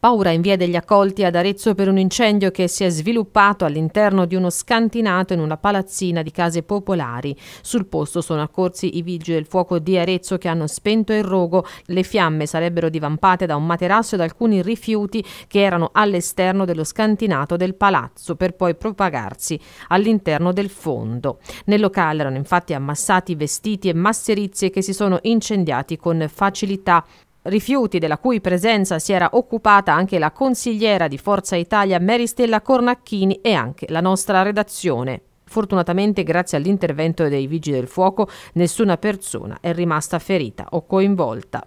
Paura in via degli accolti ad Arezzo per un incendio che si è sviluppato all'interno di uno scantinato in una palazzina di case popolari. Sul posto sono accorsi i vigili del fuoco di Arezzo che hanno spento il rogo. Le fiamme sarebbero divampate da un materasso e da alcuni rifiuti che erano all'esterno dello scantinato del palazzo per poi propagarsi all'interno del fondo. Nel locale erano infatti ammassati vestiti e masserizie che si sono incendiati con facilità rifiuti della cui presenza si era occupata anche la consigliera di Forza Italia Mary Stella Cornacchini e anche la nostra redazione. Fortunatamente, grazie all'intervento dei vigili del fuoco, nessuna persona è rimasta ferita o coinvolta.